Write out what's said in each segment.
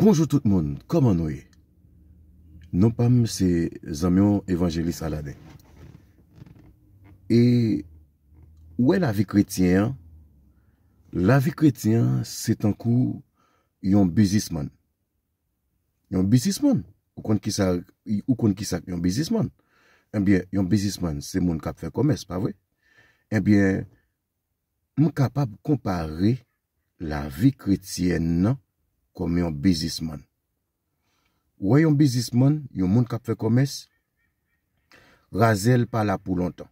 Konjou tout moun, koman nouye? Non pam se zamyon evanjelis alade. E, ouè la vi kretyen? La vi kretyen, se tankou yon bizisman. Yon bizisman, ou kon ki sak yon bizisman. Enbyen, eh yon bizisman, se moun kap fè komè, se pa vwe. Enbyen, eh mou kapap kompare la vi kretyen nan Komyon bizisman Woyon e bizisman Yon moun kap fe komes Razel pa la pou lontan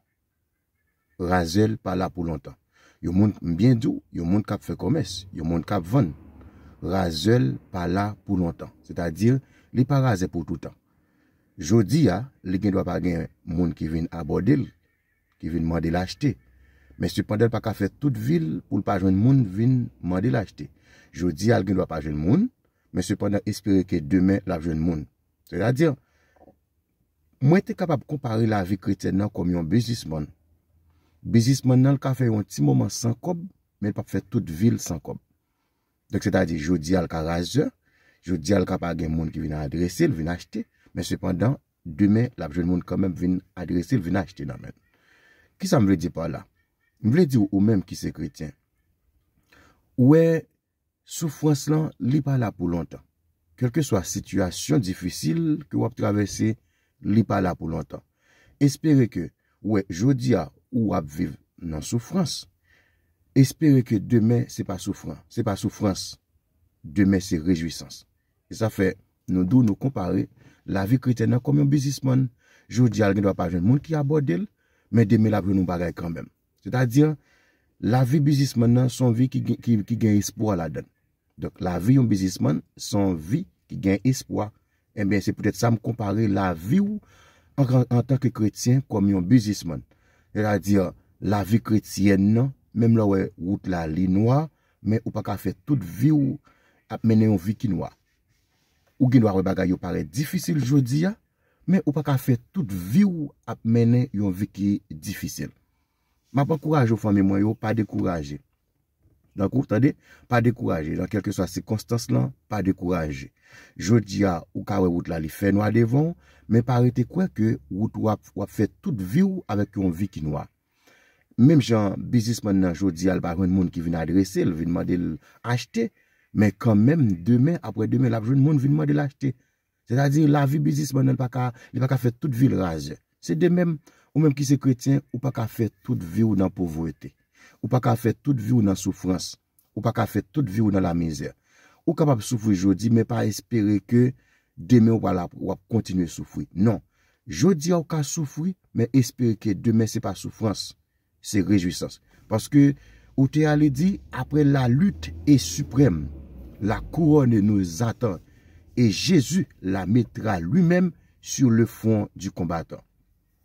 Razel pa la pou lontan Yon moun mbien dou Yon moun kap fe komes Yon moun kap van Razel pa la pou lontan Cet adir li pa raze pou toutan Jodi ya Li gen dwa pa gen moun ki vin abode Ki vin mande lachte men sepande l pa kafe tout vil ou l pa jwen moun vin mandi l achete. Jodi al gen l pa jwen moun, men sepande espere ke demen l ap jwen moun. Se da di an, mwen te kapab kompare la vi krite nan komyon bezis moun. Bezis moun nan l kafe yon ti mouman san kob, men l pa fe tout vil san kob. Dek se da di, jodi al ka raze, jodi al ka pa gen moun ki vin adrese, l vin achete, men sepande demen l ap jwen moun kanmen vin adrese, l vin achete nan men. Ki sa m vredi pa la? Mwen vle di ou ou menm ki se kritien. Ouè, soufrans lan li pa la pou lontan. Kelke swa situasyon difisil ki wap travesse, li pa la pou lontan. Espere ke, ouè, jodi a ou wap viv nan soufrans. Espere ke demè se pa soufrans. Se pa soufrans, demè se rejwisans. Se sa fe nou dou nou kompare, la vi kriten nan komyon bizismon. Jodi al gen do apajen moun ki abode el, men demè la pou nou bagay kan menm. E da diyan, la vi bizisman nan, son vi ki gen espo a la den. Dok, la vi yon bizisman, son vi ki gen espo a. E eh ben, se pwede sa m kompare la vi ou an tanke kretyen kom yon bizisman. E da diyan, la vi kretyen nan, mem la we, wout la li noua, men ou pa ka fe tout vi ou ap mene yon vi ki noua. Ou gen noua we baga yo pare difisil jodi ya, men ou pa ka fe tout vi ou ap mene yon vi ki difisil. Ma pa kouraje ou fan mè mwen yo, pa de kouraje. Donk ou tande, pa de kouraje. Donk kelke so a se konstans lan, pa de kouraje. Jodi a, ou kawè wout la li fè nou a devon, men parete kwen ke wout wap fè tout vi ou avèk yon vi ki nou a. Mem jan, bizis man nan jodi al ba roun moun ki vin adrese, vin man de l'achete, men kan men, demen, apre demen, la voun moun vin man de l'achete. Se ta di, la vi bizis man nan, li pa ka fè tout vil raze. Se demen, Ou menm ki se kretyen, ou pa ka fe tout vi ou nan povreté. Ou pa ka fe tout vi ou nan soufrans. Ou pa ka fe tout vi ou nan la mizèr. Ou ka pa soufri jodi, menm pa espere ke demen ou pa la wap kontinu soufri. Non, jodi ou ka soufri, menm espere ke demen se pa soufrans. Se rejouissance. Paske ou te ale di, apre la lutte e suprem, la korone nou zatan. E Jezu la metra lui menm sur le fon du kombatant.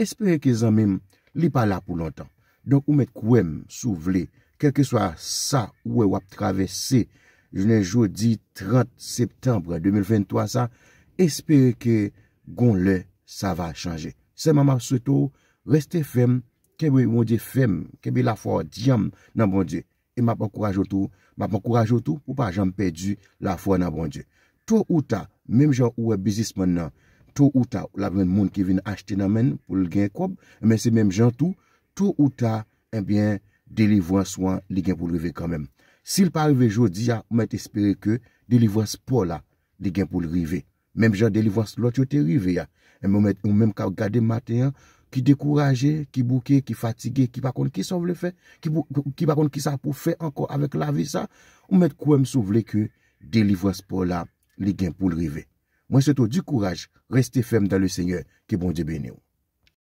Espere ke zanmim li pa la pou lontan. Donk ou met kouem sou vle, kelke swa sa ouwe wap travesse, jene jodi 30 septembre 2023 sa, espere ke gon le, sa va chanje. Se mama sou to, reste fem, kebe yon di fem, kebe la fwa diyam nan bon diye. E mapan kouraj wotou, mapan kouraj wotou, pou pa janm pedi la fwa nan bon diye. To ou ta, mem jan ouwe bizis man nan, To ou ta, la ben moun ki vin achte namen pou l gen koum, men se menm jantou, to ou ta, en eh bien, delivwa swan li gen pou l rive kanmen. Sil pa rive jodi ya, ou menm espere ke, delivwa spo la, li gen pou l rive. Menm jantou, delivwa slot yo te rive ya. En eh menm, ou menm ka ou gade maten, ki dekouraje, ki bouke, ki fatige, ki pa kon ki sou vle fe, ki pa kon ki sa pou fe ankon avèk la vi sa, ou menm koum sou vle ke, delivwa spo la, li gen pou l rive. mwen se tou di kouraj, reste fem dan le Seigneur ki bon di bene ou.